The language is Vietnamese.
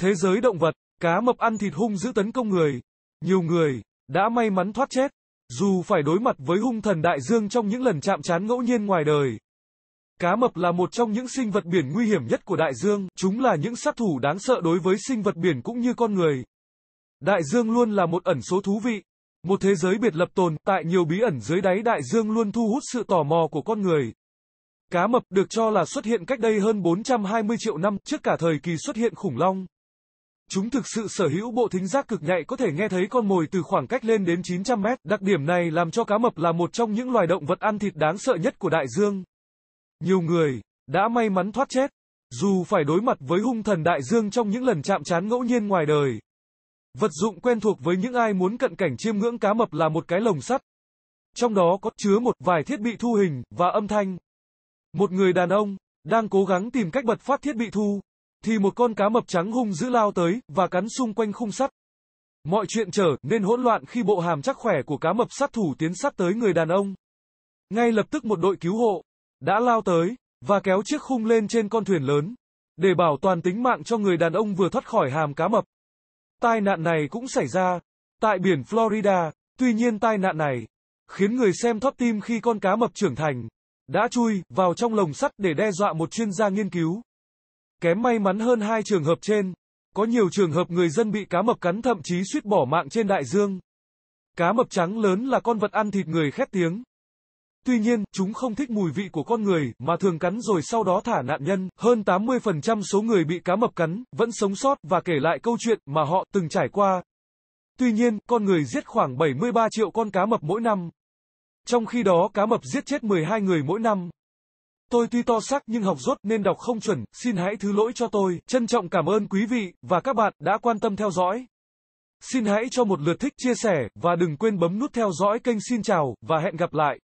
Thế giới động vật, cá mập ăn thịt hung dữ tấn công người. Nhiều người, đã may mắn thoát chết, dù phải đối mặt với hung thần đại dương trong những lần chạm trán ngẫu nhiên ngoài đời. Cá mập là một trong những sinh vật biển nguy hiểm nhất của đại dương, chúng là những sát thủ đáng sợ đối với sinh vật biển cũng như con người. Đại dương luôn là một ẩn số thú vị, một thế giới biệt lập tồn, tại nhiều bí ẩn dưới đáy đại dương luôn thu hút sự tò mò của con người. Cá mập được cho là xuất hiện cách đây hơn 420 triệu năm trước cả thời kỳ xuất hiện khủng long. Chúng thực sự sở hữu bộ thính giác cực nhạy có thể nghe thấy con mồi từ khoảng cách lên đến 900 mét. Đặc điểm này làm cho cá mập là một trong những loài động vật ăn thịt đáng sợ nhất của đại dương. Nhiều người đã may mắn thoát chết, dù phải đối mặt với hung thần đại dương trong những lần chạm trán ngẫu nhiên ngoài đời. Vật dụng quen thuộc với những ai muốn cận cảnh chiêm ngưỡng cá mập là một cái lồng sắt. Trong đó có chứa một vài thiết bị thu hình và âm thanh. Một người đàn ông đang cố gắng tìm cách bật phát thiết bị thu thì một con cá mập trắng hung dữ lao tới, và cắn xung quanh khung sắt. Mọi chuyện trở nên hỗn loạn khi bộ hàm chắc khỏe của cá mập sát thủ tiến sát tới người đàn ông. Ngay lập tức một đội cứu hộ đã lao tới và kéo chiếc khung lên trên con thuyền lớn để bảo toàn tính mạng cho người đàn ông vừa thoát khỏi hàm cá mập. Tai nạn này cũng xảy ra tại biển Florida, tuy nhiên tai nạn này khiến người xem thót tim khi con cá mập trưởng thành đã chui vào trong lồng sắt để đe dọa một chuyên gia nghiên cứu. Kém may mắn hơn hai trường hợp trên. Có nhiều trường hợp người dân bị cá mập cắn thậm chí suýt bỏ mạng trên đại dương. Cá mập trắng lớn là con vật ăn thịt người khét tiếng. Tuy nhiên, chúng không thích mùi vị của con người, mà thường cắn rồi sau đó thả nạn nhân. Hơn 80% số người bị cá mập cắn, vẫn sống sót và kể lại câu chuyện mà họ từng trải qua. Tuy nhiên, con người giết khoảng 73 triệu con cá mập mỗi năm. Trong khi đó cá mập giết chết 12 người mỗi năm. Tôi tuy to xác nhưng học rốt nên đọc không chuẩn, xin hãy thứ lỗi cho tôi. Trân trọng cảm ơn quý vị và các bạn đã quan tâm theo dõi. Xin hãy cho một lượt thích, chia sẻ và đừng quên bấm nút theo dõi kênh xin chào và hẹn gặp lại.